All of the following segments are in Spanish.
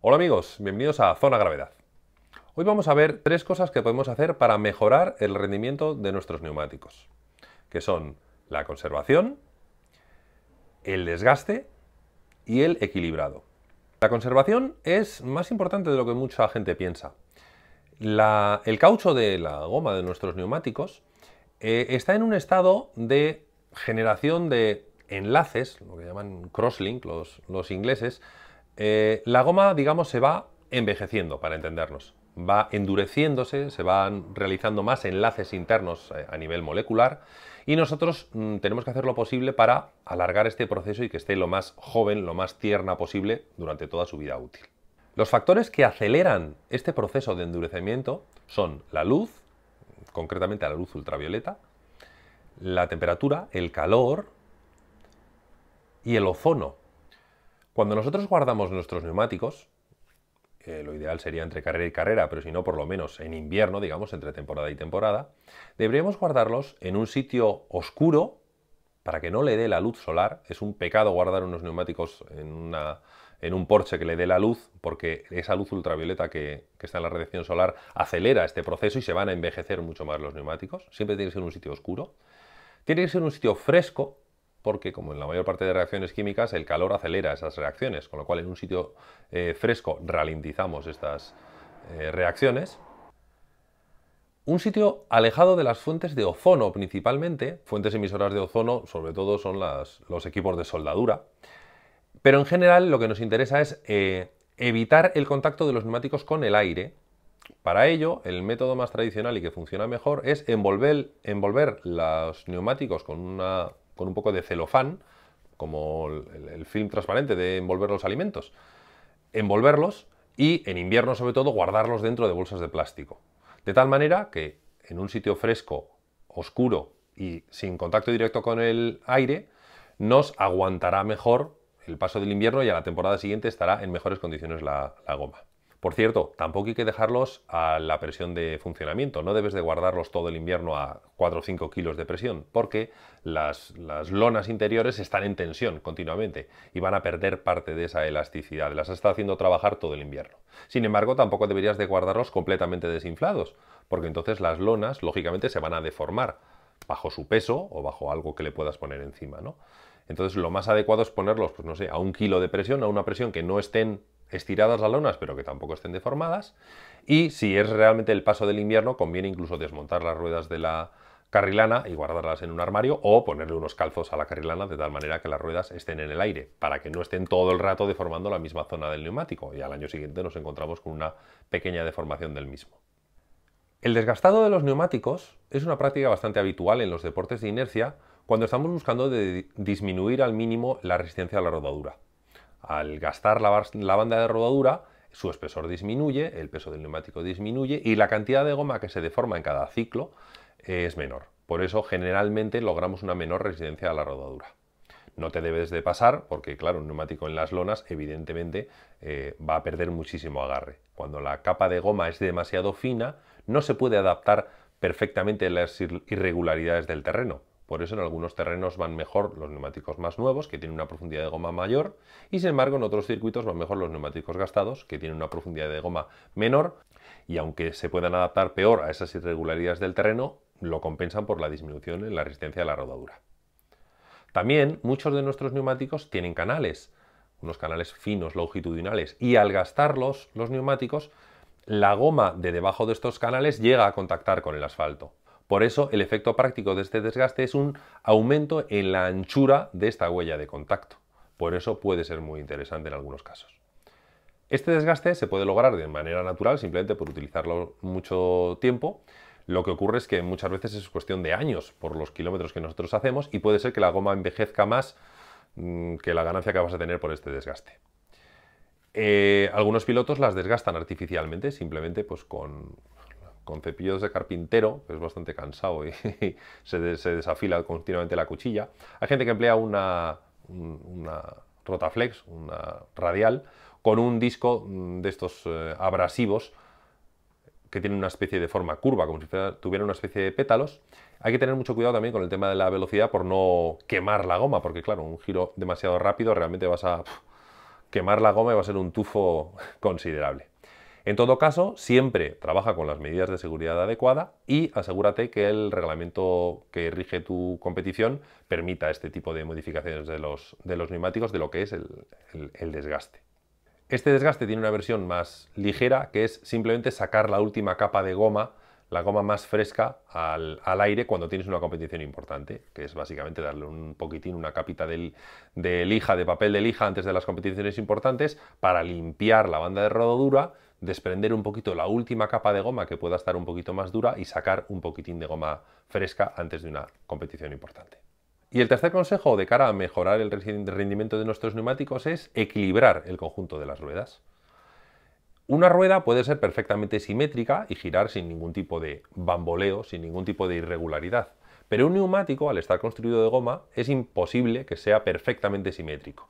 Hola amigos, bienvenidos a Zona Gravedad. Hoy vamos a ver tres cosas que podemos hacer para mejorar el rendimiento de nuestros neumáticos, que son la conservación, el desgaste y el equilibrado. La conservación es más importante de lo que mucha gente piensa. el caucho de la goma de nuestros neumáticos eh, está en un estado de generación de enlaces, lo que llaman crosslink los ingleses, eh, la goma, digamos, se va envejeciendo, para entendernos. Va endureciéndose, se van realizando más enlaces internos eh, a nivel molecular y nosotros mm, tenemos que hacer lo posible para alargar este proceso y que esté lo más joven, lo más tierna posible durante toda su vida útil. Los factores que aceleran este proceso de endurecimiento son la luz, concretamente la luz ultravioleta, la temperatura, el calor y el ozono, cuando nosotros guardamos nuestros neumáticos, eh, lo ideal sería entre carrera y carrera, pero si no, por lo menos en invierno, digamos, entre temporada y temporada, deberíamos guardarlos en un sitio oscuro para que no le dé la luz solar. Es un pecado guardar unos neumáticos en, un porche que le dé la luz, porque esa luz ultravioleta que, que, está en la radiación solar acelera este proceso y se van a envejecer mucho más los neumáticos. Siempre tiene que ser un sitio oscuro. Tiene que ser un sitio fresco, porque como en la mayor parte de reacciones químicas el calor acelera esas reacciones, con lo cual en un sitio eh, fresco ralentizamos estas eh, reacciones. Un sitio alejado de las fuentes de ozono principalmente, fuentes emisoras de ozono sobre todo son los equipos de soldadura, pero en general lo que nos interesa es eh, evitar el contacto de los neumáticos con el aire. Para ello, el método más tradicional y que funciona mejor es envolver, envolver los neumáticos con una con un poco de celofán, como el, film transparente de envolver los alimentos, envolverlos y en invierno sobre todo guardarlos dentro de bolsas de plástico. De tal manera que en un sitio fresco, oscuro y sin contacto directo con el aire, nos aguantará mejor el paso del invierno y a la temporada siguiente estará en mejores condiciones la goma. Por cierto, tampoco hay que dejarlos a la presión de funcionamiento. No debes de guardarlos todo el invierno a 4 o 5 kilos de presión, porque las, lonas interiores están en tensión continuamente y van a perder parte de esa elasticidad. Las está haciendo trabajar todo el invierno. Sin embargo, tampoco deberías de guardarlos completamente desinflados, porque entonces las lonas, lógicamente, se van a deformar bajo su peso o bajo algo que le puedas poner encima, ¿no? Entonces lo más adecuado es ponerlos, pues no sé, a un kilo de presión, a una presión que no estén estiradas las lunas pero que tampoco estén deformadas. Y si es realmente el paso del invierno, conviene incluso desmontar las ruedas de la carrilana y guardarlas en un armario o ponerle unos calzos a la carrilana de tal manera que las ruedas estén en el aire, para que no estén todo el rato deformando la misma zona del neumático y al año siguiente nos encontramos con una pequeña deformación del mismo. El desgastado de los neumáticos es una práctica bastante habitual en los deportes de inercia cuando estamos buscando disminuir al mínimo la resistencia a la rodadura. Al gastar la, banda de rodadura, su espesor disminuye, el peso del neumático disminuye y la cantidad de goma que se deforma en cada ciclo eh, es menor. Por eso generalmente logramos una menor resistencia a la rodadura. No te debes de pasar porque, claro, un neumático en las lonas evidentemente eh, va a perder muchísimo agarre. Cuando la capa de goma es demasiado fina, no se puede adaptar perfectamente a las irregularidades del terreno. Por eso en algunos terrenos van mejor los neumáticos más nuevos, que tienen una profundidad de goma mayor, y sin embargo en otros circuitos van mejor los neumáticos gastados, que tienen una profundidad de goma menor, y aunque se puedan adaptar peor a esas irregularidades del terreno, lo compensan por la disminución en la resistencia a la rodadura. También muchos de nuestros neumáticos tienen canales, unos canales finos, longitudinales, y al gastarlos los neumáticos, la goma de debajo de estos canales llega a contactar con el asfalto. Por eso el efecto práctico de este desgaste es un aumento en la anchura de esta huella de contacto. Por eso puede ser muy interesante en algunos casos. Este desgaste se puede lograr de manera natural simplemente por utilizarlo mucho tiempo. Lo que ocurre es que muchas veces es cuestión de años por los kilómetros que nosotros hacemos y puede ser que la goma envejezca más mm, que la ganancia que vas a tener por este desgaste. Eh, algunos pilotos las desgastan artificialmente, simplemente pues con con cepillos de carpintero, que es bastante cansado y, se, desafila continuamente la cuchilla. Hay gente que emplea una, una rotaflex, una radial, con un disco mm, de estos eh, abrasivos que tienen una especie de forma curva, como si tuviera una especie de pétalos. Hay que tener mucho cuidado también con el tema de la velocidad por no quemar la goma, porque claro, un giro demasiado rápido realmente vas a quemar la goma y va a ser un tufo considerable. En todo caso, siempre trabaja con las medidas de seguridad adecuada y asegúrate que el reglamento que rige tu competición permita este tipo de modificaciones de los, neumáticos de lo que es el, desgaste. Este desgaste tiene una versión más ligera que es simplemente sacar la última capa de goma la goma más fresca al, aire cuando tienes una competición importante, que es básicamente darle un poquitín, una capita de, de, lija, de papel de lija antes de las competiciones importantes para limpiar la banda de rodadura desprender un poquito la última capa de goma que pueda estar un poquito más dura y sacar un poquitín de goma fresca antes de una competición importante. Y el tercer consejo de cara a mejorar el rendimiento de nuestros neumáticos es equilibrar el conjunto de las ruedas. Una rueda puede ser perfectamente simétrica y girar sin ningún tipo de bamboleo, sin ningún tipo de irregularidad. Pero un neumático, al estar construido de goma, es imposible que sea perfectamente simétrico.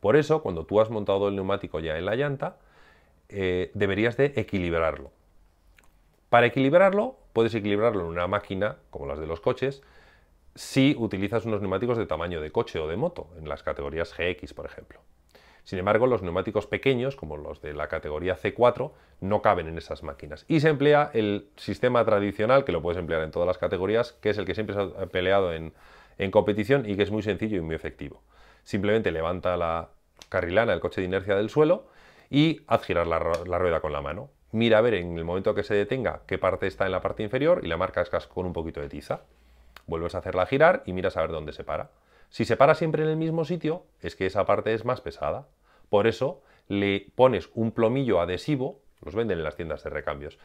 Por eso, cuando tú has montado el neumático ya en la llanta, eh, deberías de equilibrarlo. Para equilibrarlo, puedes equilibrarlo en una máquina, como las de los coches, si utilizas unos neumáticos de tamaño de coche o de moto, en las categorías GX, por ejemplo. Sin embargo, los neumáticos pequeños, como los de la categoría C4, no caben en esas máquinas. Y se emplea el sistema tradicional, que lo puedes emplear en todas las categorías, que es el que siempre se ha peleado en, en competición y que es muy sencillo y muy efectivo. Simplemente levanta la carrilana, el coche de inercia del suelo, y haz girar la, rueda con la mano. Mira a ver en el momento que se detenga qué parte está en la parte inferior y la marcas con un poquito de tiza. Vuelves a hacerla girar y miras a ver dónde se para. Si se para siempre en el mismo sitio, es que esa parte es más pesada. Por eso le pones un plomillo adhesivo, los venden en las tiendas de recambios.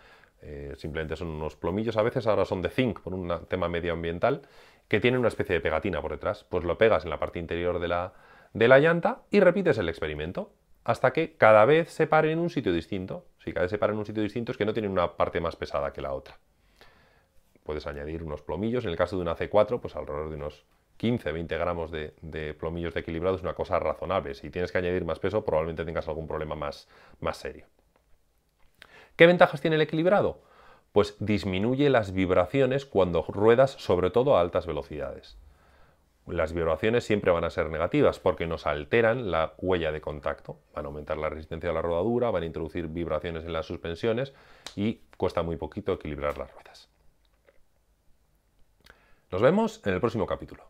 Eh, simplemente son unos plomillos, a veces ahora son de zinc por un tema medioambiental, que tienen una especie de pegatina por detrás. Pues lo pegas en la parte interior de la, de la llanta y repites el experimento hasta que cada vez se pare en un sitio distinto. Si cada vez se paren en un sitio distinto es que no tienen una parte más pesada que la otra. Puedes añadir unos plomillos, en el caso de una C4, pues alrededor de unos 15, 20 gramos de, de plomillos de equilibrado es una cosa razonable. Si tienes que añadir más peso, probablemente tengas algún problema más, más serio. ¿Qué ventajas tiene el equilibrado? Pues disminuye las vibraciones cuando ruedas, sobre todo a altas velocidades las vibraciones siempre van a ser negativas porque nos alteran la huella de contacto, van a aumentar la resistencia a la rodadura, van a introducir vibraciones en las suspensiones y cuesta muy poquito equilibrar las ruedas. Nos vemos en el próximo capítulo.